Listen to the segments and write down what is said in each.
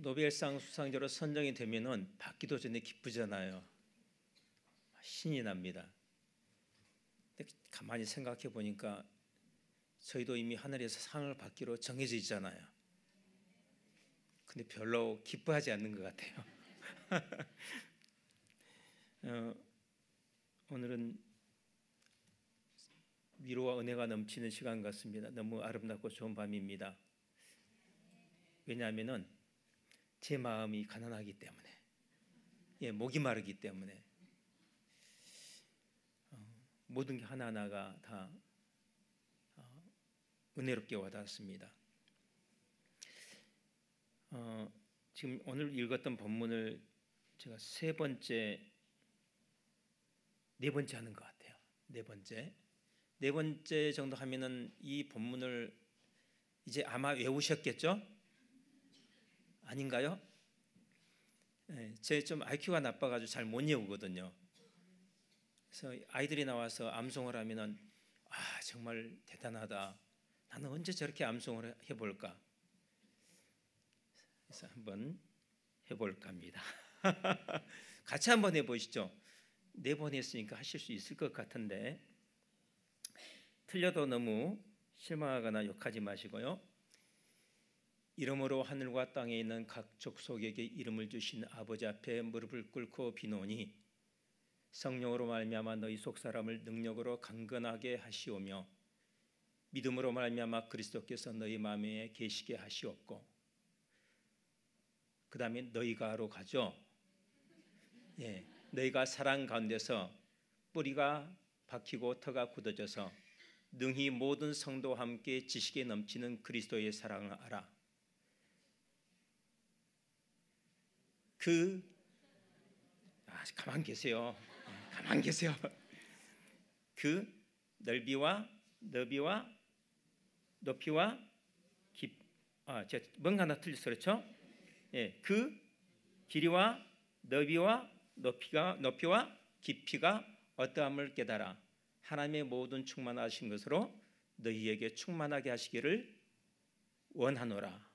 노벨상 수상자로 선정이 되면은 받기도 전에 기쁘잖아요. 신이 납니다. 근데 가만히 생각해 보니까 저희도 이미 하늘에서 상을 받기로 정해져 있잖아요. 근데 별로 기뻐하지 않는 것 같아요. 어, 오늘은 위로와 은혜가 넘치는 시간 같습니다. 너무 아름답고 좋은 밤입니다. 왜냐하면은 제 마음이 가난하기 때문에 예, 목이 마르기 때문에 어, 모든 게 하나하나가 다 어, 은혜롭게 와닿았습니다. 어, 지금 오늘 읽었던 본문을 제가 세 번째, 네 번째 하는 것 같아요. 네 번째, 네 번째 정도 하면은 이 본문을 이제 아마 외우셨겠죠? 아닌가요? 예, 제좀 IQ가 나빠가지고 잘못 외우거든요. 그래서 아이들이 나와서 암송을 하면은 아 정말 대단하다. 나는 언제 저렇게 암송을 해볼까? 그래서 한번 해볼까 합니다. 같이 한번 해보시죠. 네 번 했으니까 하실 수 있을 것 같은데 틀려도 너무 실망하거나 욕하지 마시고요. 이름으로 하늘과 땅에 있는 각 족속에게 이름을 주신 아버지 앞에 무릎을 꿇고 비노니 성령으로 말미암아 너희 속 사람을 능력으로 강건하게 하시오며 믿음으로 말미암아 그리스도께서 너희 마음에 계시게 하시옵고 그 다음에 너희가로 하 가죠. 예, 너희가 사랑 가운데서 뿌리가 박히고 터가 굳어져서 능히 모든 성도와 함께 지식에 넘치는 그리스도의 사랑을 알아. 그 아, 가만 계세요. 가만 계세요. 그 넓이와 너비와 높이와 깊 아, 제가 뭔가 나 틀렸어 그렇죠? 예, 그 길이와 너비와 높이가 높이와 깊이가 어떠함을 깨달아 하나님의 모든 충만하신 것으로 너희에게 충만하게 하시기를 원하노라.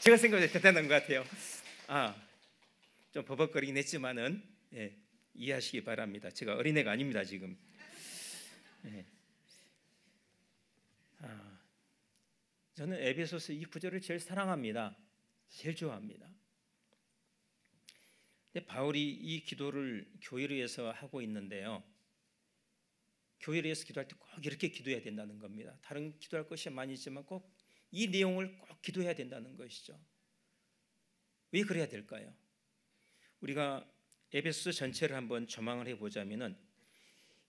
제가 생각해도 대단한 것 같아요. 아, 좀 버벅거리긴 했지만은 예, 이해하시기 바랍니다. 제가 어린애가 아닙니다 지금. 예. 아, 저는 에베소서 이 구절을 제일 사랑합니다. 제일 좋아합니다. 바울이 이 기도를 교회를 위해서 하고 있는데요. 교회를 위해서 기도할 때 꼭 이렇게 기도해야 된다는 겁니다. 다른 기도할 것이 많이 있지만 꼭이 내용을 꼭 기도해야 된다는 것이죠. 왜 그래야 될까요? 우리가 에베소 전체를 한번 조망을 해보자면은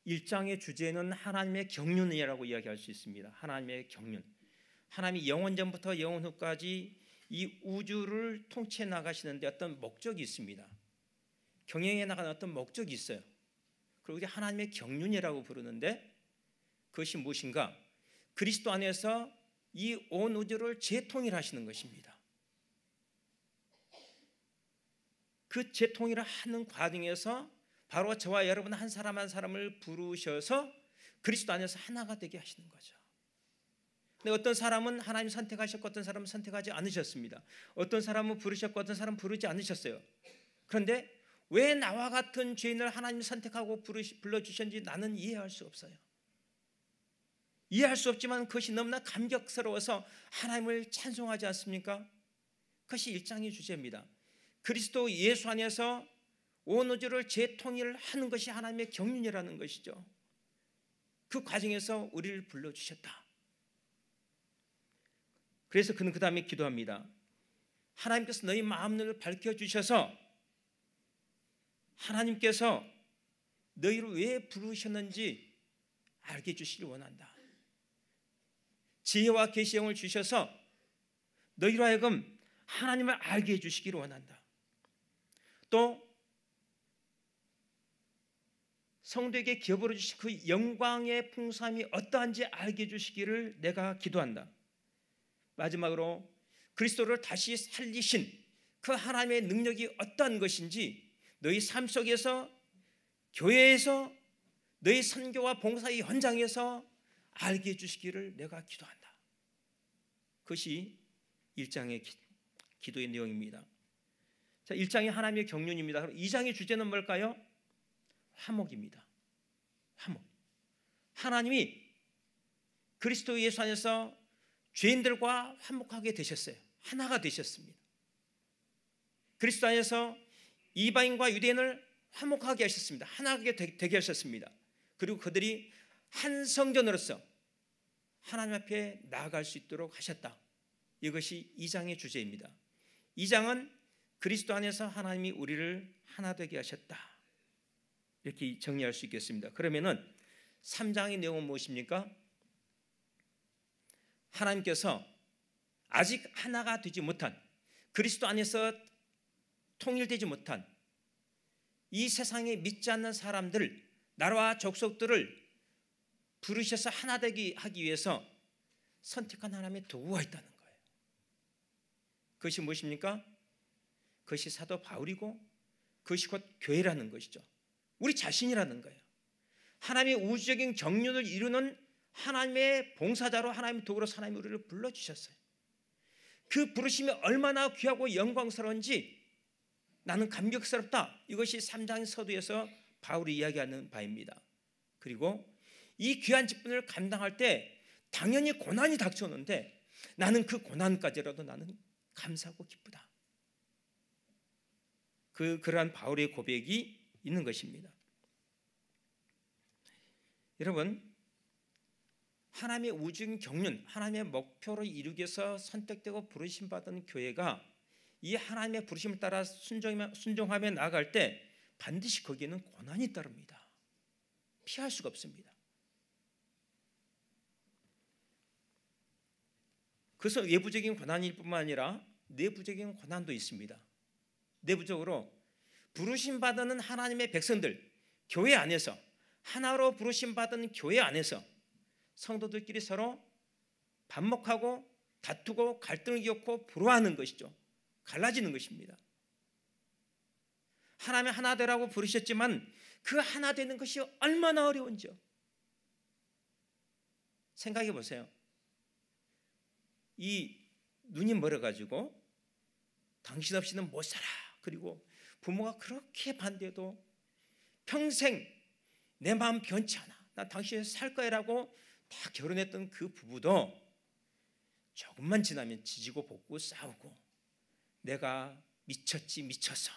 1장의 주제는 하나님의 경륜이라고 이야기할 수 있습니다. 하나님의 경륜. 하나님이 영원 전부터 영원 후까지 이 우주를 통치해 나가시는데 어떤 목적이 있습니다. 경영해 나가는 어떤 목적이 있어요. 그리고 이게 하나님의 경륜이라고 부르는데 그것이 무엇인가? 그리스도 안에서 이온 우주를 재통일하시는 것입니다. 그 재통일을 하는 과정에서 바로 저와 여러분 한 사람 한 사람을 부르셔서 그리스도 안에서 하나가 되게 하시는 거죠. 근데 어떤 사람은 하나님 선택하셨고 어떤 사람은 선택하지 않으셨습니다. 어떤 사람은 부르셨고 어떤 사람은 부르지 않으셨어요. 그런데 왜 나와 같은 죄인을 하나님 선택하고 불러주셨는지 나는 이해할 수 없어요. 이해할 수 없지만 그것이 너무나 감격스러워서 하나님을 찬송하지 않습니까? 그것이 일장의 주제입니다. 그리스도 예수 안에서 온 우주를 재통일하는 것이 하나님의 경륜이라는 것이죠. 그 과정에서 우리를 불러주셨다. 그래서 그는 그 다음에 기도합니다. 하나님께서 너희 마음을 밝혀주셔서 하나님께서 너희를 왜 부르셨는지 알게 주시길 원한다. 지혜와 계시형을 주셔서 너희로 하여금 하나님을 알게 해주시기를 원한다. 또 성도에게 기업으로 주신 그 영광의 풍성이 어떠한지 알게 해주시기를 내가 기도한다. 마지막으로 그리스도를 다시 살리신 그 하나님의 능력이 어떠한 것인지 너희 삶 속에서 교회에서 너희 선교와 봉사의 현장에서 알게 해주시기를 내가 기도한다. 그것이 1장의 기, 도의 내용입니다. 자, 1장이 하나님의 경륜입니다. 그럼 2장의 주제는 뭘까요? 화목입니다. 화목. 하나님이 그리스도 예수 안에서 죄인들과 화목하게 되셨어요. 하나가 되셨습니다. 그리스도 안에서 이방인과 유대인을 화목하게 하셨습니다. 하나하게 되게 하셨습니다. 그리고 그들이 한 성전으로서 하나님 앞에 나아갈 수 있도록 하셨다. 이것이 2장의 주제입니다. 2장은 그리스도 안에서 하나님이 우리를 하나 되게 하셨다. 이렇게 정리할 수 있겠습니다. 그러면은 3장의 내용은 무엇입니까? 하나님께서 아직 하나가 되지 못한 그리스도 안에서 통일되지 못한 이 세상에 믿지 않는 사람들, 나라와 족속들을 부르셔서 하나 되기 하기 위해서 선택한 하나님의 도구가 있다는 거예요. 그것이 무엇입니까? 그것이 사도 바울이고 그것이 곧 교회라는 것이죠. 우리 자신이라는 거예요. 하나님의 우주적인 경륜을 이루는 하나님의 봉사자로 하나님의 도구로 하나님 우리를 불러 주셨어요. 그 부르심이 얼마나 귀하고 영광스러운지 나는 감격스럽다. 이것이 3장 서두에서 바울이 이야기하는 바입니다. 그리고 이 귀한 직분을 감당할 때 당연히 고난이 닥쳐오는데 나는 그 고난까지라도 나는 감사하고 기쁘다. 그 그러한 바울의 고백이 있는 것입니다. 여러분 하나님의 우중 경륜, 하나님의 목표로 이루기 위해서 선택되고 부르심 받은 교회가 이 하나님의 부르심을 따라 순종하며, 순종하며 나아갈 때 반드시 거기에는 고난이 따릅니다. 피할 수가 없습니다. 그래서 외부적인 권한일 뿐만 아니라 내부적인 권한도 있습니다. 내부적으로 부르심 받은 하나님의 백성들 교회 안에서 하나로 부르심 받은 교회 안에서 성도들끼리 서로 반목하고 다투고 갈등을 겪고 불화하는 것이죠. 갈라지는 것입니다. 하나님의 하나 되라고 부르셨지만 그 하나 되는 것이 얼마나 어려운지요. 생각해 보세요. 이 눈이 멀어가지고 당신 없이는 못 살아. 그리고 부모가 그렇게 반대도 평생 내 마음 변치 않아. 나 당신이 살 거야라고 다 결혼했던 그 부부도 조금만 지나면 지지고 볶고 싸우고 내가 미쳤지 미쳐서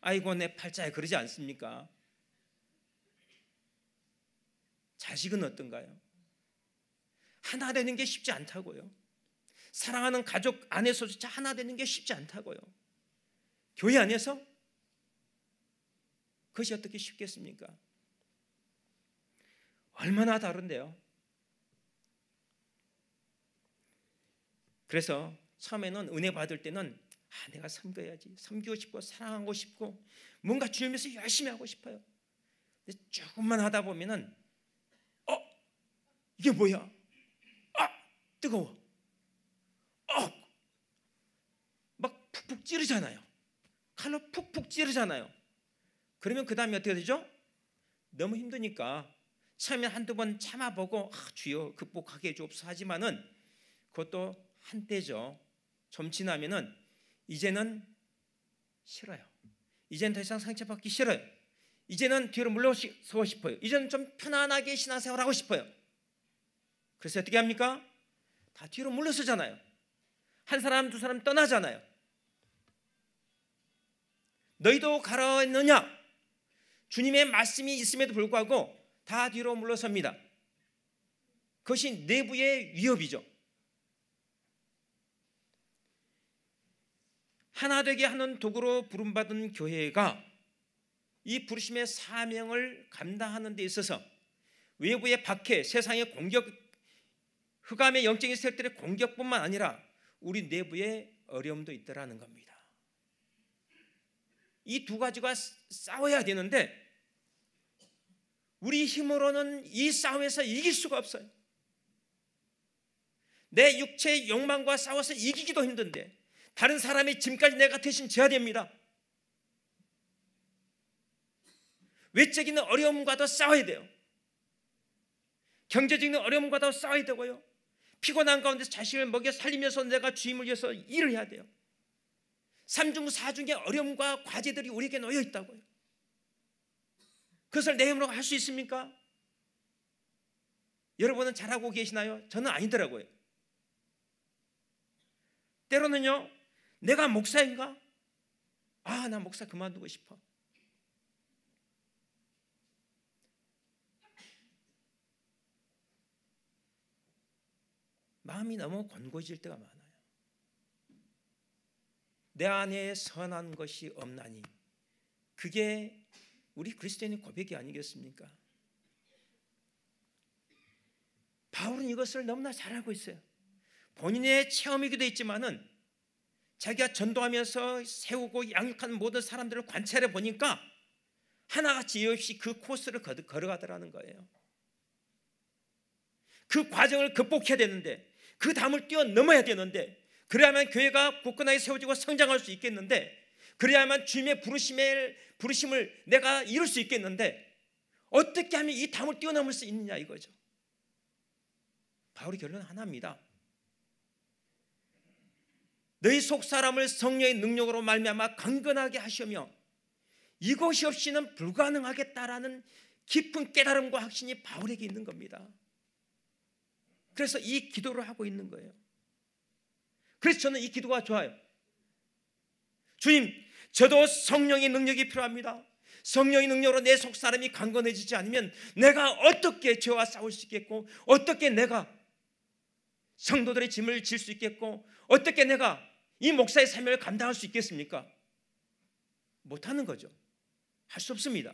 아이고 내 팔자에 그러지 않습니까? 자식은 어떤가요? 하나 되는 게 쉽지 않다고요. 사랑하는 가족 안에서조차 하나 되는 게 쉽지 않다고요. 교회 안에서 그것이 어떻게 쉽겠습니까? 얼마나 다른데요. 그래서 처음에는 은혜 받을 때는 아, 내가 섬겨야지. 섬기고 싶고 사랑하고 싶고 뭔가 주님에서 열심히 하고 싶어요. 근데 조금만 하다 보면은 어 이게 뭐야? 뜨거워. 어! 막 푹푹 찌르잖아요. 칼로 푹푹 찌르잖아요. 그러면 그 다음에 어떻게 되죠? 너무 힘드니까 처음에 한두 번 참아보고 아, 주여 극복하게 해주옵소 하지만은 그것도 한때죠. 점 지나면은 이제는 싫어요. 이제는 더 이상 상처받기 싫어요. 이제는 뒤로 물러서고 싶어요. 이제는 좀 편안하게 신앙생활 하고 싶어요. 그래서 어떻게 합니까? 다 뒤로 물러서잖아요. 한 사람 두 사람 떠나잖아요. 너희도 가라느냐? 주님의 말씀이 있음에도 불구하고 다 뒤로 물러섭니다. 그것이 내부의 위협이죠. 하나 되게 하는 도구로 부름받은 교회가 이 부르심의 사명을 감당하는 데 있어서 외부의 박해, 세상의 공격 흑암의 영적인 세력들의 공격뿐만 아니라 우리 내부의 어려움도 있더라는 겁니다. 이 두 가지가 싸워야 되는데 우리 힘으로는 이 싸움에서 이길 수가 없어요. 내 육체의 욕망과 싸워서 이기기도 힘든데 다른 사람의 짐까지 내가 대신 져야 됩니다. 외적인 어려움과도 싸워야 돼요. 경제적인 어려움과도 싸워야 되고요. 피곤한 가운데 자신을 먹여 살리면서 내가 주임을 위해서 일을 해야 돼요. 삼중사중의 어려움과 과제들이 우리에게 놓여 있다고요. 그것을 내 힘으로 할 수 있습니까? 여러분은 잘하고 계시나요? 저는 아니더라고요. 때로는요, 내가 목사인가? 아, 나 목사 그만두고 싶어. 마음이 너무 권고질 때가 많아요. 내 안에 선한 것이 없나니 그게 우리 그리스도인의 고백이 아니겠습니까? 바울은 이것을 너무나 잘 알고 있어요. 본인의 체험이기도 했지만은 자기가 전도하면서 세우고 양육하 모든 사람들을 관찰해 보니까 하나같이 이유 없이 그 코스를 걸어가더라는 거예요. 그 과정을 극복해야 되는데 그 담을 뛰어넘어야 되는데 그래야만 교회가 굳건하게 세워지고 성장할 수 있겠는데 그래야만 주님의 부르심을, 부르심을 내가 이룰 수 있겠는데 어떻게 하면 이 담을 뛰어넘을 수 있느냐 이거죠. 바울이결론 하나입니다. 너희 속 사람을 성령의 능력으로 말미암아 강건하게 하시며 이것이 없이는 불가능하겠다라는 깊은 깨달음과 확신이 바울에게 있는 겁니다. 그래서 이 기도를 하고 있는 거예요. 그래서 저는 이 기도가 좋아요. 주님, 저도 성령의 능력이 필요합니다. 성령의 능력으로 내 속 사람이 강건해지지 않으면 내가 어떻게 죄와 싸울 수 있겠고 어떻게 내가 성도들의 짐을 질 수 있겠고 어떻게 내가 이 목사의 사명을 감당할 수 있겠습니까? 못하는 거죠. 할 수 없습니다.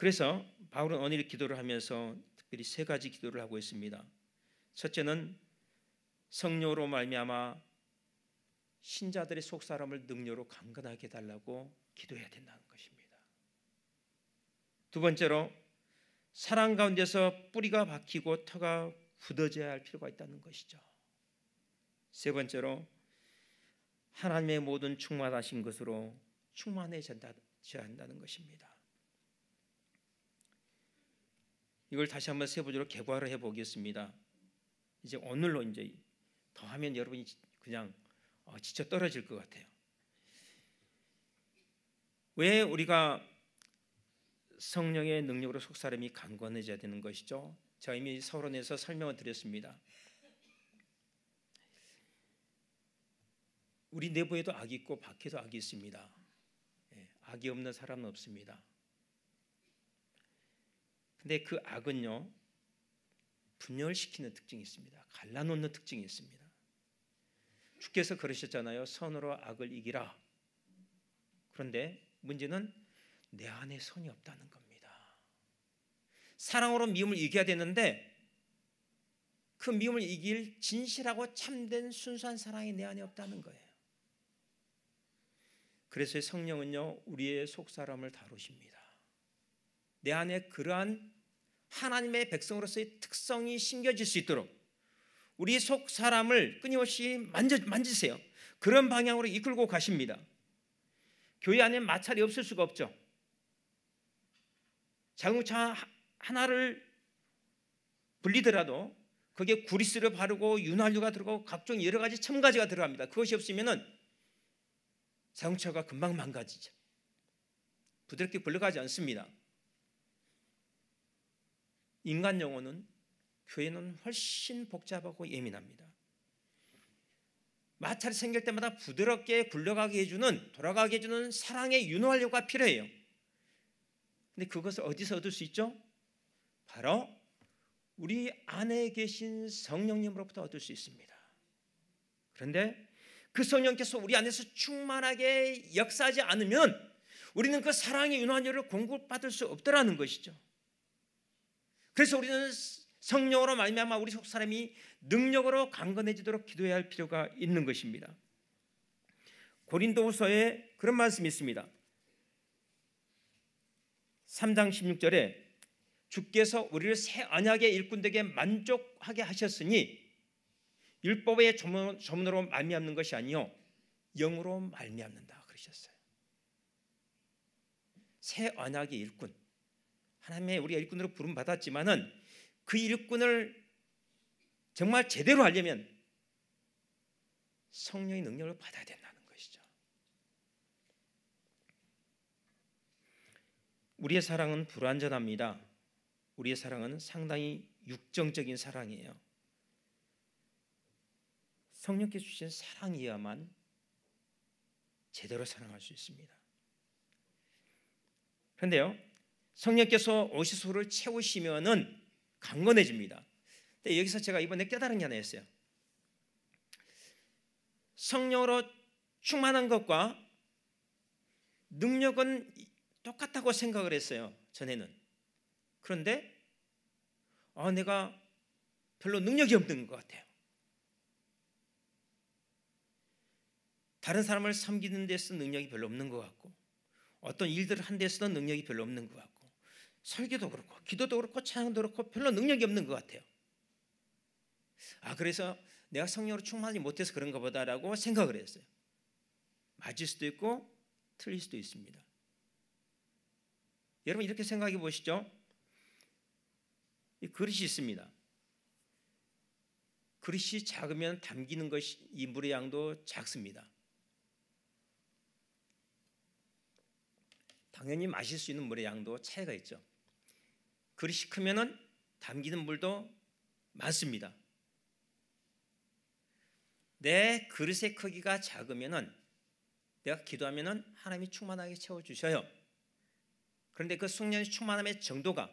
그래서 바울은 언일 기도를 하면서 특별히 세 가지 기도를 하고 있습니다. 첫째는 성령으로 말미암아 신자들의 속 사람을 능력으로 강건하게 달라고 기도해야 된다는 것입니다. 두 번째로 사랑 가운데서 뿌리가 박히고 터가 굳어져야 할 필요가 있다는 것이죠. 세 번째로 하나님의 모든 충만하신 것으로 충만해져야 한다는 것입니다. 이걸 다시 한번 세부적으로 개괄을 해보겠습니다. 이제 오늘로 이제 더하면 여러분이 그냥 어, 지쳐 떨어질 것 같아요. 왜 우리가 성령의 능력으로 속사람이 강건해져야 되는 것이죠? 제가 이미 서론에서 설명을 드렸습니다. 우리 내부에도 악이 있고 밖에도 악이 있습니다. 예, 악이 없는 사람은 없습니다. 근데 그 악은요 분열시키는 특징이 있습니다. 갈라놓는 특징이 있습니다. 주께서 그러셨잖아요. 선으로 악을 이기라. 그런데 문제는 내 안에 선이 없다는 겁니다. 사랑으로 미움을 이겨야 되는데 그 미움을 이길 진실하고 참된 순수한 사랑이 내 안에 없다는 거예요. 그래서 성령은요 우리의 속 사람을 다루십니다. 내 안에 그러한 하나님의 백성으로서의 특성이 심겨질 수 있도록 우리 속 사람을 끊임없이 만져, 만지세요. 그런 방향으로 이끌고 가십니다. 교회 안에 마찰이 없을 수가 없죠. 자동차 하나를 불리더라도 그게 구리스를 바르고 윤활유가 들어가고 각종 여러 가지 첨가지가 들어갑니다. 그것이 없으면은 자동차가 금방 망가지죠. 부드럽게 굴러가지 않습니다. 인간 영혼은 교회는 훨씬 복잡하고 예민합니다. 마찰이 생길 때마다 부드럽게 굴려가게 해주는 돌아가게 해주는 사랑의 윤활유가 필요해요. 근데 그것을 어디서 얻을 수 있죠? 바로 우리 안에 계신 성령님으로부터 얻을 수 있습니다. 그런데 그 성령께서 우리 안에서 충만하게 역사하지 않으면 우리는 그 사랑의 윤활유를 공급받을 수 없더라는 것이죠. 그래서 우리는 성령으로 말미암아 우리 속 사람이 능력으로 강건해지도록 기도해야 할 필요가 있는 것입니다. 고린도후서에 그런 말씀이 있습니다. 3장 16절에 주께서 우리를 새 언약의 일꾼들에게 만족하게 하셨으니 율법의 조문, 조문으로 말미암는 것이 아니요 영으로 말미암는다 그러셨어요. 새 언약의 일꾼 하나님의 우리 일꾼으로 부름 받았지만은 그 일꾼을 정말 제대로 하려면 성령의 능력을 받아야 된다는 것이죠. 우리의 사랑은 불완전합니다. 우리의 사랑은 상당히 육정적인 사랑이에요. 성령께서 주신 사랑이야만 제대로 사랑할 수 있습니다. 그런데요, 성령께서 오시소를 채우시면은 강건해집니다. 근데 여기서 제가 이번에 깨달은 게 하나 있어요. 성령으로 충만한 것과 능력은 똑같다고 생각을 했어요. 전에는. 그런데 아 내가 별로 능력이 없는 것 같아요. 다른 사람을 섬기는 데서 능력이 별로 없는 것 같고 어떤 일들을 한 데서도 능력이 별로 없는 것 같고 설교도 그렇고 기도도 그렇고 찬양도 그렇고 별로 능력이 없는 것 같아요. 아 그래서 내가 성령으로 충만하지 못해서 그런가 보다라고 생각을 했어요. 맞을 수도 있고 틀릴 수도 있습니다. 여러분 이렇게 생각해 보시죠. 이 그릇이 있습니다. 그릇이 작으면 담기는 것이 이 물의 양도 작습니다. 당연히 마실 수 있는 물의 양도 차이가 있죠. 그릇이 크면은 담기는 물도 많습니다. 내 그릇의 크기가 작으면은 내가 기도하면은 하나님이 충만하게 채워 주셔요. 그런데 그 숙련의 충만함의 정도가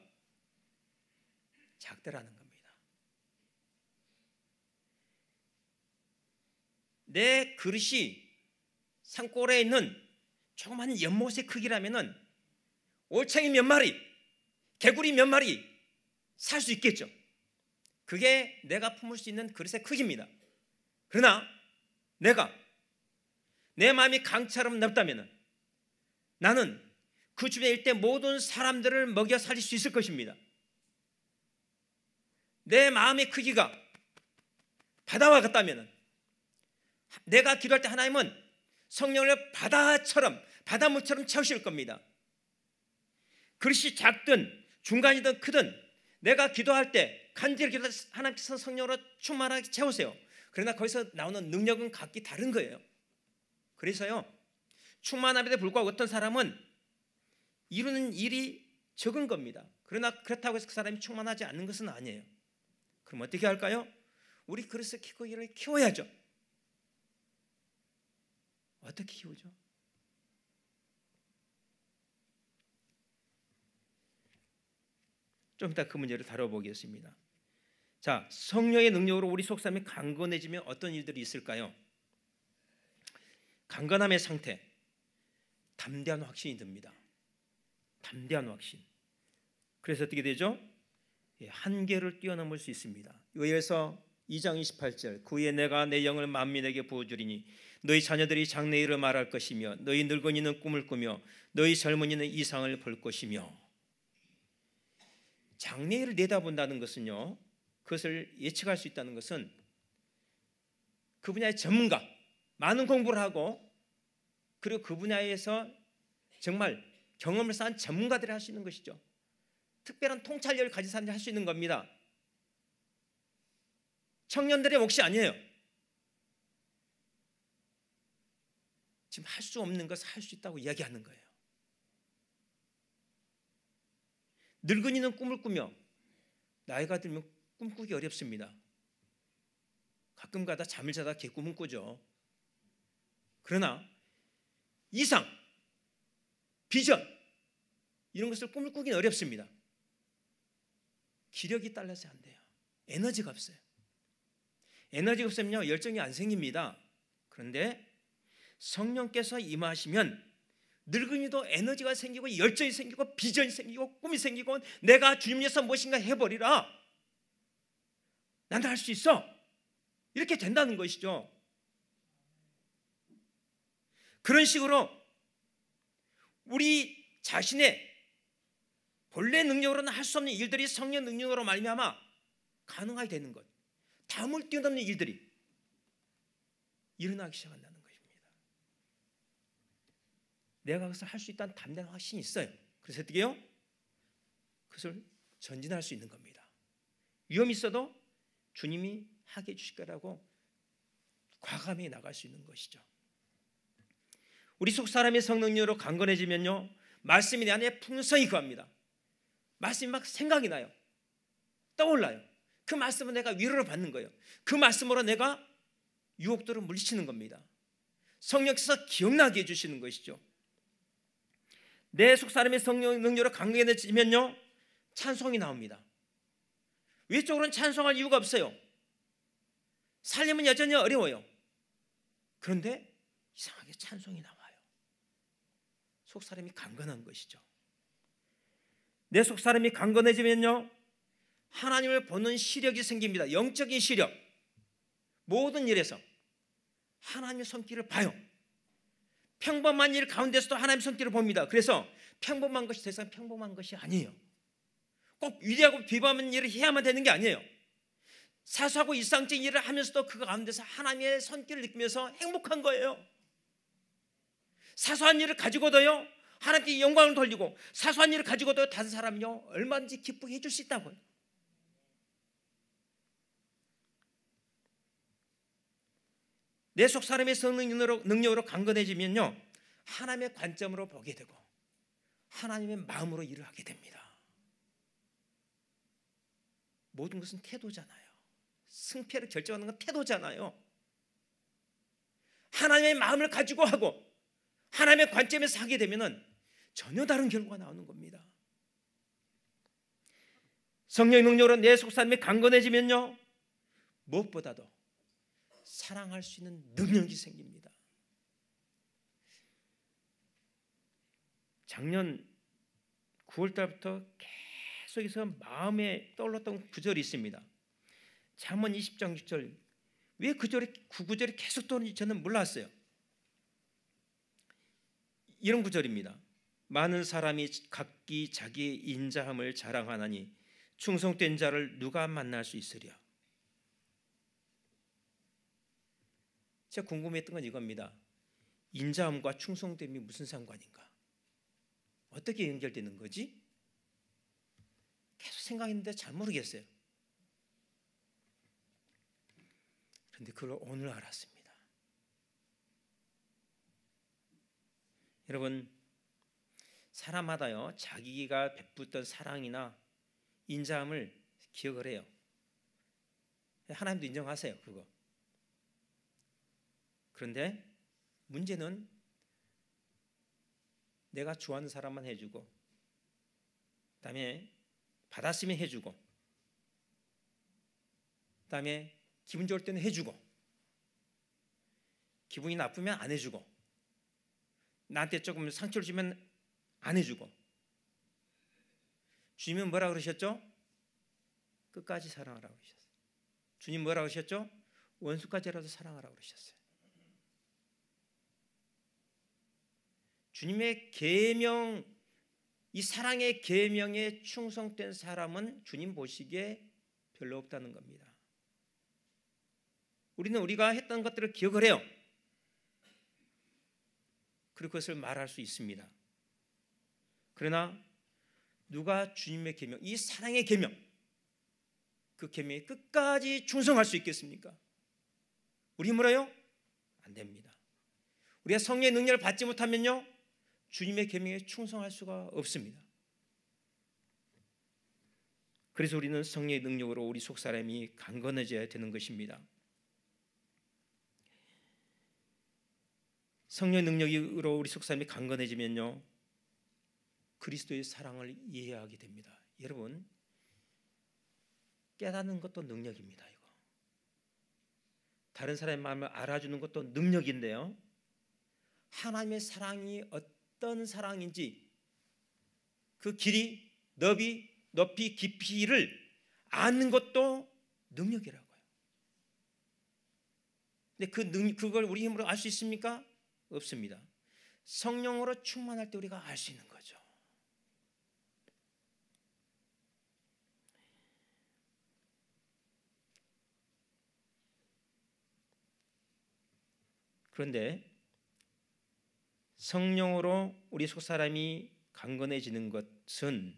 작다라는 겁니다. 내 그릇이 산골에 있는 조그만 연못의 크기라면은 올챙이 몇 마리 개구리 몇 마리 살 수 있겠죠. 그게 내가 품을 수 있는 그릇의 크기입니다. 그러나 내가 내 마음이 강처럼 넓다면 나는 그 주변에 일대 모든 사람들을 먹여 살릴 수 있을 것입니다. 내 마음의 크기가 바다와 같다면 내가 기도할 때 하나님은 성령을 바다처럼 바닷물처럼 채우실 겁니다. 그릇이 작든 중간이든 크든 내가 기도할 때 간절히 기도 하나님께서 성령으로 충만하게 채우세요. 그러나 거기서 나오는 능력은 각기 다른 거예요. 그래서요. 충만함에도 불구하고 어떤 사람은 이루는 일이 적은 겁니다. 그러나 그렇다고 해서 그 사람이 충만하지 않는 것은 아니에요. 그럼 어떻게 할까요? 우리 그리스도 키고기를 키워야죠. 어떻게 키우죠? 좀 이따 그 문제를 다뤄보겠습니다. 자, 성령의 능력으로 우리 속삼이 강건해지면 어떤 일들이 있을까요? 강건함의 상태, 담대한 확신이 듭니다. 담대한 확신. 그래서 어떻게 되죠? 예, 한계를 뛰어넘을 수 있습니다. 요에서 2장 28절 그에 내가 내 영을 만민에게 부어주리니 너희 자녀들이 장래일을 말할 것이며 너희 늙은이는 꿈을 꾸며 너희 젊은이는 이상을 볼 것이며 장래를 내다본다는 것은요. 그것을 예측할 수 있다는 것은 그 분야의 전문가, 많은 공부를 하고 그리고 그 분야에서 정말 경험을 쌓은 전문가들이 할 수 있는 것이죠. 특별한 통찰력을 가진 사람들이 할 수 있는 겁니다. 청년들의 몫이 아니에요. 지금 할 수 없는 것을 할 수 있다고 이야기하는 거예요. 늙은이는 꿈을 꾸며 나이가 들면 꿈꾸기 어렵습니다. 가끔 가다 잠을 자다 개꿈은 꾸죠. 그러나 이상, 비전 이런 것을 꿈을 꾸긴 어렵습니다. 기력이 딸라서안 돼요. 에너지가 없어요. 에너지가 없으면 열정이 안 생깁니다. 그런데 성령께서 임하시면 늙은이도 에너지가 생기고 열정이 생기고 비전이 생기고 꿈이 생기고 내가 주님 께서 무엇인가 해버리라. 나는 할 수 있어. 이렇게 된다는 것이죠. 그런 식으로 우리 자신의 본래 능력으로는 할 수 없는 일들이 성령 능력으로 말미암아 가능하게 되는 것. 담을 뛰어넘는 일들이 일어나기 시작한다. 내가 그것을 할 수 있다는 담대한 확신이 있어요. 그래서 어떻게 해요? 그것을 전진할 수 있는 겁니다. 위험이 있어도 주님이 하게 해주실 거라고 과감히 나갈 수 있는 것이죠. 우리 속 사람이 성능력으로 강건해지면요. 말씀이 내 안에 풍성히 거합니다. 말씀이 막 생각이 나요. 떠올라요. 그 말씀은 내가 위로를 받는 거예요. 그 말씀으로 내가 유혹들을 물리치는 겁니다. 성령께서 기억나게 해주시는 것이죠. 내 속사람의 성령 능력을로 강건해지면요 찬송이 나옵니다. 위쪽으로는 찬송할 이유가 없어요. 살림은 여전히 어려워요. 그런데 이상하게 찬송이 나와요. 속사람이 강건한 것이죠. 내 속사람이 강건해지면요 하나님을 보는 시력이 생깁니다. 영적인 시력 모든 일에서 하나님의 손길을 봐요. 평범한 일 가운데서도 하나님의 손길을 봅니다. 그래서 평범한 것이 세상 평범한 것이 아니에요. 꼭 위대하고 비범한 일을 해야만 되는 게 아니에요. 사소하고 일상적인 일을 하면서도 그 가운데서 하나님의 손길을 느끼면서 행복한 거예요. 사소한 일을 가지고도요 하나님께 영광을 돌리고 사소한 일을 가지고도 다른 사람요 이 얼마든지 기쁘게 해줄 수 있다고요. 내속 사람의 성능으로 능력으로 강건해지면요 하나님의 관점으로 보게 되고 하나님의 마음으로 일을 하게 됩니다. 모든 것은 태도잖아요. 승패를 결정하는 건 태도잖아요. 하나님의 마음을 가지고 하고 하나님의 관점에서 하게 되면 전혀 다른 결과가 나오는 겁니다. 성령 의 능력으로 내 속사람이 강건해지면요 무엇보다도 사랑할 수 있는 능력이 생깁니다. 작년 9월 달부터 계속해서 마음에 떠올랐던 구절이 있습니다. 잠언 20장 6절. 왜그 절이 그 구절이 계속 떠오는지 저는 몰랐어요. 이런 구절입니다. 많은 사람이 각기 자기의 인자함을 자랑하나니 충성된 자를 누가 만날 수 있으랴. 제가 궁금했던 건 이겁니다. 인자함과 충성됨이 무슨 상관인가? 어떻게 연결되는 거지? 계속 생각했는데 잘 모르겠어요. 그런데 그걸 오늘 알았습니다. 여러분, 사람마다요, 자기가 베풀던 사랑이나 인자함을 기억을 해요. 하나님도 인정하세요, 그거. 그런데 문제는 내가 좋아하는 사람만 해주고 그다음에 받았으면 해주고 그다음에 기분 좋을 때는 해주고 기분이 나쁘면 안 해주고 나한테 조금 상처를 주면 안 해주고 주님은 뭐라 그러셨죠? 끝까지 사랑하라고 그러셨어요. 주님 뭐라 그러셨죠? 원수까지라도 사랑하라고 그러셨어요. 주님의 계명 이 사랑의 계명에 충성된 사람은 주님 보시기에 별로 없다는 겁니다. 우리는 우리가 했던 것들을 기억을 해요. 그리고 그것을 말할 수 있습니다. 그러나 누가 주님의 계명, 이 사랑의 계명, 그 계명에 끝까지 충성할 수 있겠습니까? 우리 힘으요안 됩니다. 우리가 성의 능력을 받지 못하면요, 주님의 계명에 충성할 수가 없습니다. 그래서 우리는 성령의 능력으로 우리 속 사람이 강건해져야 되는 것입니다. 성령의 능력으로 우리 속 사람이 강건해지면요. 그리스도의 사랑을 이해하게 됩니다. 여러분 깨닫는 것도 능력입니다. 이거 다른 사람의 마음을 알아주는 것도 능력인데요. 하나님의 사랑이 어떤 어떤 사랑인지 그 길이 너비 높이 깊이를 아는 것도 능력이라고요. 근데 그 능, 그걸 우리 힘으로 알 수 있습니까? 없습니다. 성령으로 충만할 때 우리가 알 수 있는 거죠. 그런데 성령으로 우리 속사람이 강건해지는 것은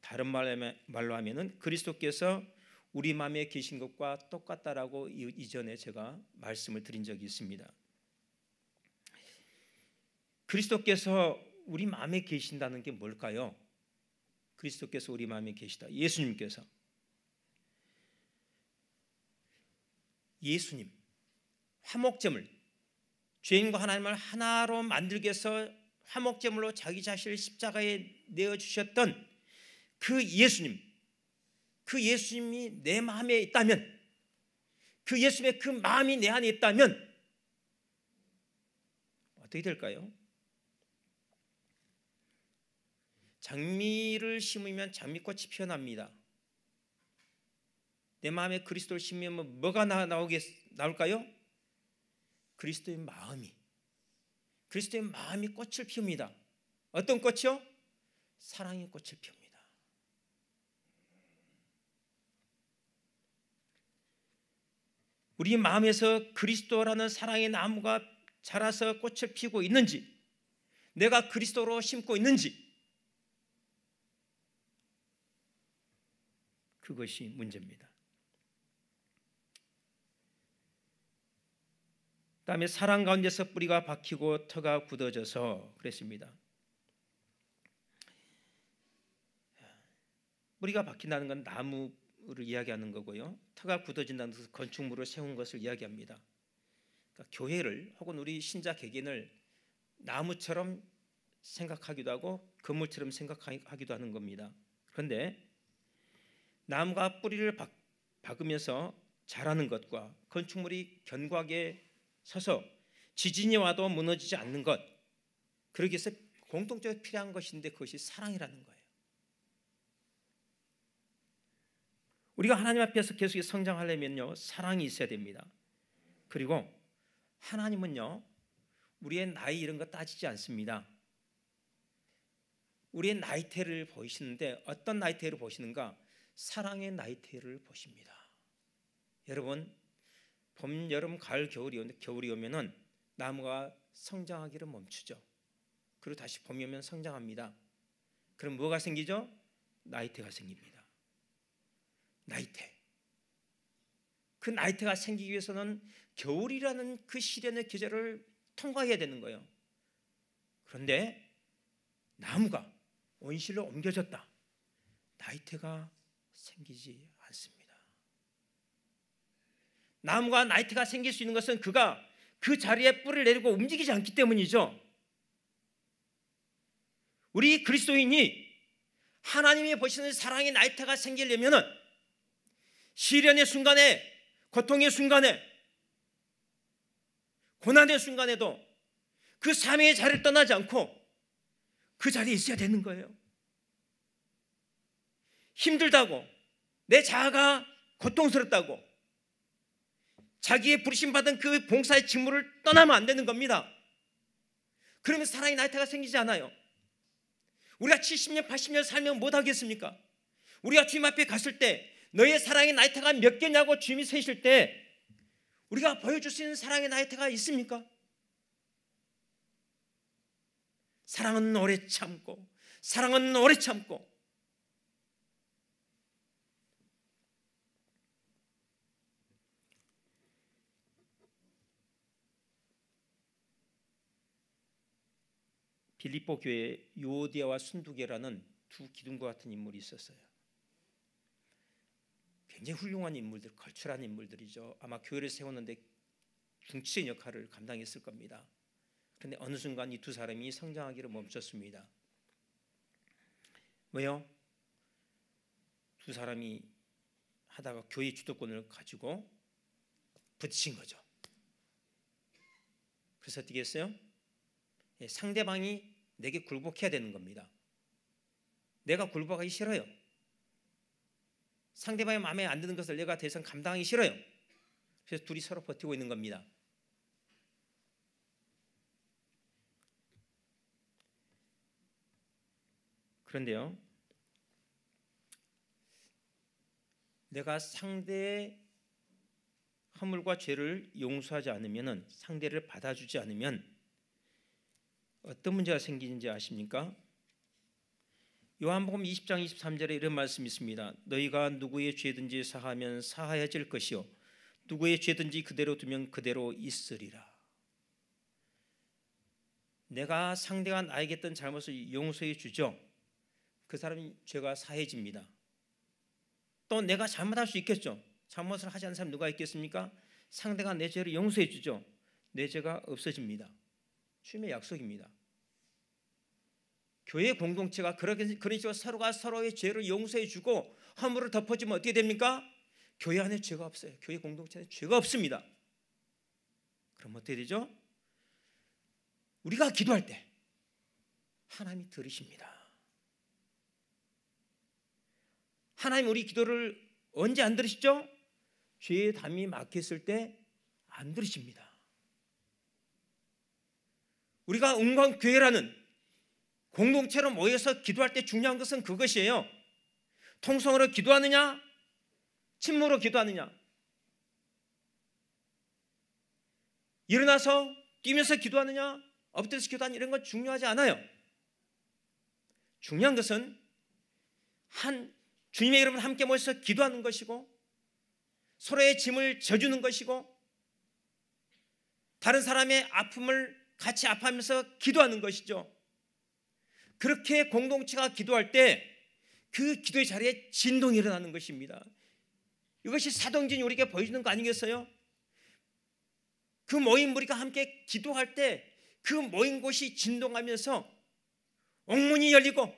다른 말로 하면은 그리스도께서 우리 마음에 계신 것과 똑같다라고 이전에 제가 말씀을 드린 적이 있습니다. 그리스도께서 우리 마음에 계신다는 게 뭘까요? 그리스도께서 우리 마음에 계시다. 예수님께서 예수님 화목점을 죄인과 하나님을 하나로 만들기 위해서 화목제물로 자기 자신을 십자가에 내어 주셨던 그 예수님, 그 예수님이 내 마음에 있다면, 그 예수님의 그 마음이 내 안에 있다면 어떻게 될까요? 장미를 심으면 장미꽃이 피어납니다. 내 마음에 그리스도를 심으면 뭐가 나, 오겠 나올까요? 그리스도의 마음이 그리스도의 마음이 꽃을 피웁니다. 어떤 꽃이요? 사랑의 꽃을 피웁니다. 우리 마음에서 그리스도라는 사랑의 나무가 자라서 꽃을 피우고 있는지 내가 그리스도로 심고 있는지 그것이 문제입니다. 그다음에 사랑 가운데서 뿌리가 박히고 터가 굳어져서 그랬습니다. 뿌리가 박힌다는 건 나무를 이야기하는 거고요. 터가 굳어진다는 것은 건축물을 세운 것을 이야기합니다. 그러니까 교회를 혹은 우리 신자 개개인을 나무처럼 생각하기도 하고 건물처럼 생각하기도 하는 겁니다. 그런데 나무가 뿌리를 박, 박으면서 자라는 것과 건축물이 견고하게 서서 지진이 와도 무너지지 않는 것 그러기 위해서 공통적으로 필요한 것인데 그것이 사랑이라는 거예요. 우리가 하나님 앞에서 계속 성장하려면요 사랑이 있어야 됩니다. 그리고 하나님은요 우리의 나이 이런 거 따지지 않습니다. 우리의 나이테를 보시는데 어떤 나이테를 보시는가? 사랑의 나이테를 보십니다. 여러분 봄, 여름, 가을, 겨울이 오는데 겨울이 오면은 나무가 성장하기를 멈추죠. 그리고 다시 봄이 오면 성장합니다. 그럼 뭐가 생기죠? 나이테가 생깁니다. 나이테. 그 나이테가 생기기 위해서는 겨울이라는 그 시련의 계절을 통과해야 되는 거예요. 그런데 나무가 온실로 옮겨졌다. 나이테가 생기지 않습니다. 나무가 나이트가 생길 수 있는 것은 그가 그 자리에 뿔을 내리고 움직이지 않기 때문이죠. 우리 그리스도인이 하나님이 보시는 사랑의 나이트가 생기려면은 시련의 순간에 고통의 순간에 고난의 순간에도 그 삶의 자리를 떠나지 않고 그 자리에 있어야 되는 거예요. 힘들다고 내 자아가 고통스럽다고 자기의 부르심 받은 그 봉사의 직무를 떠나면 안 되는 겁니다. 그러면 사랑의 나이타가 생기지 않아요. 우리가 70년, 80년 살면 못 하겠습니까? 우리가 주님 앞에 갔을 때 너의 사랑의 나이타가 몇 개냐고 주님이 세실 때 우리가 보여줄 수 있는 사랑의 나이타가 있습니까? 사랑은 오래 참고 사랑은 오래 참고 빌립보 교회 요디아와 순두계라는두 기둥과 같은 인물이 있었어요. 굉장히 훌륭한 인물들, 걸출한 인물들이죠. 아마 교회를 세웠는데 중치의 역할을 감당했을 겁니다. 그런데 어느 순간 이 두 사람이 성장하기를 멈췄습니다. 왜요? 두 사람이 하다가 교회 주도권을 가지고 부딪힌 거죠. 그래서 어떻게 했어요? 예, 상대방이 내게 굴복해야 되는 겁니다. 내가 굴복하기 싫어요. 상대방의 마음에 안 드는 것을 내가 대신 감당하기 싫어요. 그래서 둘이 서로 버티고 있는 겁니다. 그런데요. 내가 상대의 허물과 죄를 용서하지 않으면 상대를 받아주지 않으면 어떤 문제가 생기는지 아십니까? 요한복음 20장 23절에 이런 말씀이 있습니다. 너희가 누구의 죄든지 사하면 사하여질 것이요 누구의 죄든지 그대로 두면 그대로 있으리라. 내가 상대가 나에게 했던 잘못을 용서해 주죠. 그 사람이 죄가 사해집니다. 또 내가 잘못할 수 있겠죠. 잘못을 하지 않은 사람 누가 있겠습니까? 상대가 내 죄를 용서해 주죠. 내 죄가 없어집니다. 주님의 약속입니다. 교회 공동체가 그렇게 그런 식으로 서로가 서로의 죄를 용서해 주고 허물을 덮어주면 어떻게 됩니까? 교회 안에 죄가 없어요. 교회 공동체는 죄가 없습니다. 그럼 어떻게 되죠? 우리가 기도할 때 하나님이 들으십니다. 하나님 우리 기도를 언제 안 들으시죠? 죄의 담이 막혔을 때 안 들으십니다. 우리가 은광교회라는 공동체로 모여서 기도할 때 중요한 것은 그것이에요. 통성으로 기도하느냐? 침묵로 기도하느냐? 일어나서 뛰면서 기도하느냐? 엎드려서 기도하느냐? 이런 건 중요하지 않아요. 중요한 것은 한 주님의 이름을 함께 모여서 기도하는 것이고 서로의 짐을 져주는 것이고 다른 사람의 아픔을 같이 아파하면서 기도하는 것이죠. 그렇게 공동체가 기도할 때 그 기도의 자리에 진동이 일어나는 것입니다. 이것이 사동진이 우리에게 보여주는 거 아니겠어요? 그 모임 우리가 함께 기도할 때 그 모인 곳이 진동하면서 옥문이 열리고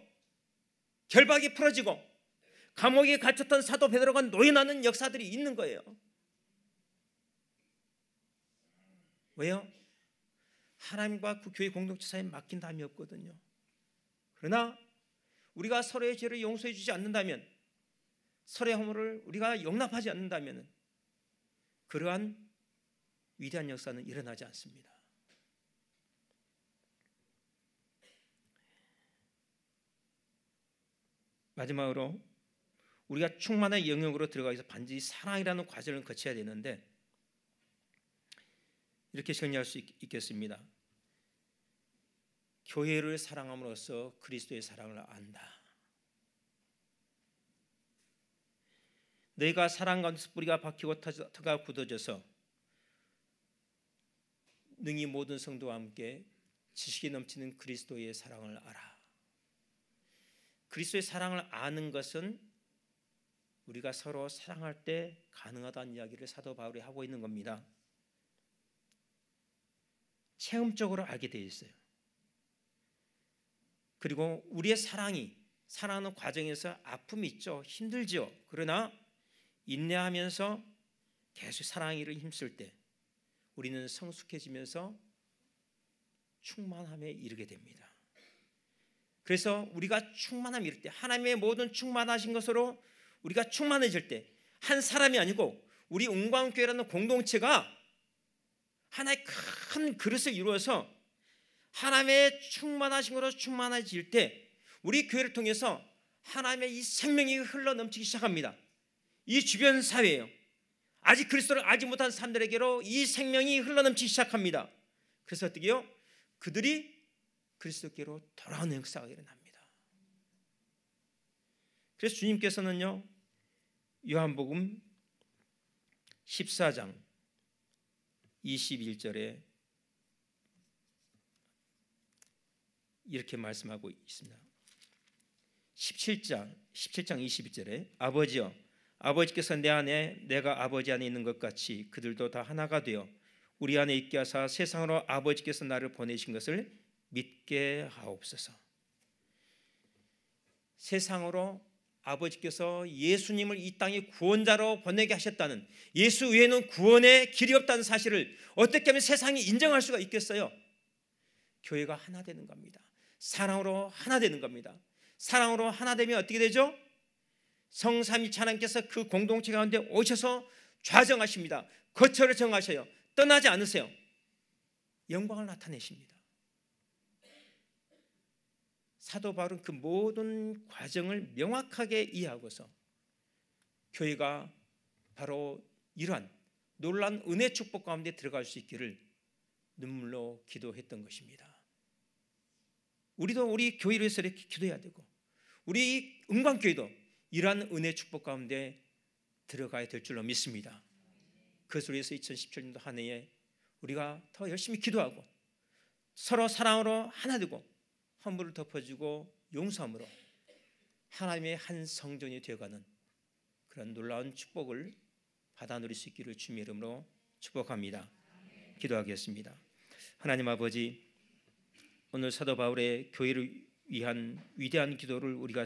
결박이 풀어지고 감옥에 갇혔던 사도 베드로가 노예나는 역사들이 있는 거예요. 왜요? 하나님과 그 교회 공동체 사이에 맡긴 담이 었거든요 그러나 우리가 서로의 죄를 용서해 주지 않는다면 서로의 허물을 우리가 용납하지 않는다면 그러한 위대한 역사는 일어나지 않습니다. 마지막으로 우리가 충만한 영역으로 들어가서 반드시 사랑이라는 과정을 거쳐야 되는데 이렇게 정리할 수 있, 겠습니다 교회를 사랑함으로써 그리스도의 사랑을 안다. 내가 사랑 가운데서 뿌리가 박히고 터가 굳어져서 능히 모든 성도와 함께 지식이 넘치는 그리스도의 사랑을 알아. 그리스도의 사랑을 아는 것은 우리가 서로 사랑할 때 가능하다는 이야기를 사도 바울이 하고 있는 겁니다. 체험적으로 알게 되어 있어요. 그리고 우리의 사랑이 살아가는 과정에서 아픔이 있죠. 힘들죠 그러나 인내하면서 계속 사랑이를 힘쓸 때 우리는 성숙해지면서 충만함에 이르게 됩니다. 그래서 우리가 충만함 이를 때 하나님의 모든 충만하신 것으로 우리가 충만해질 때 한 사람이 아니고 우리 은광교회라는 공동체가 하나의 큰 그릇을 이루어서 하나님의 충만하심으로 충만해질 때 우리 교회를 통해서 하나님의 이 생명이 흘러 넘치기 시작합니다. 이 주변 사회에요. 아직 그리스도를 알지 못한 사람들에게로 이 생명이 흘러 넘치기 시작합니다. 그래서 어떻게요? 그들이 그리스도께로 돌아오는 역사가 일어납니다. 그래서 주님께서는요. 요한복음 14장 21절에 이렇게 말씀하고 있습니다. 17장 17장 22절에 아버지여 아버지께서 내 안에 내가 아버지 안에 있는 것 같이 그들도 다 하나가 되어 우리 안에 있게 하사 세상으로 아버지께서 나를 보내신 것을 믿게 하옵소서. 세상으로 아버지께서 예수님을 이 땅의 구원자로 보내게 하셨다는 예수 외에는 구원의 길이 없다는 사실을 어떻게 하면 세상이 인정할 수가 있겠어요? 교회가 하나 되는 겁니다. 사랑으로 하나 되는 겁니다. 사랑으로 하나 되면 어떻게 되죠? 성삼위차 하나님께서 그 공동체 가운데 오셔서 좌정하십니다. 거처를 정하셔요. 떠나지 않으세요. 영광을 나타내십니다. 사도 바울은 그 모든 과정을 명확하게 이해하고서 교회가 바로 이러한 놀란 은혜 축복 가운데 들어갈 수 있기를 눈물로 기도했던 것입니다. 우리도 우리 교회를 위해서 이렇게 기도해야 되고 우리 은광교회도 이러한 은혜 축복 가운데 들어가야 될 줄로 믿습니다. 그것을 위해서 2017년도 한 해에 우리가 더 열심히 기도하고 서로 사랑으로 하나 되고 환불을 덮어주고 용서함으로 하나님의 한 성전이 되어가는 그런 놀라운 축복을 받아 누릴 수 있기를 주님의 이름으로 축복합니다. 기도하겠습니다. 하나님 아버지 오늘 사도 바울의 교회를 위한 위대한 기도를 우리가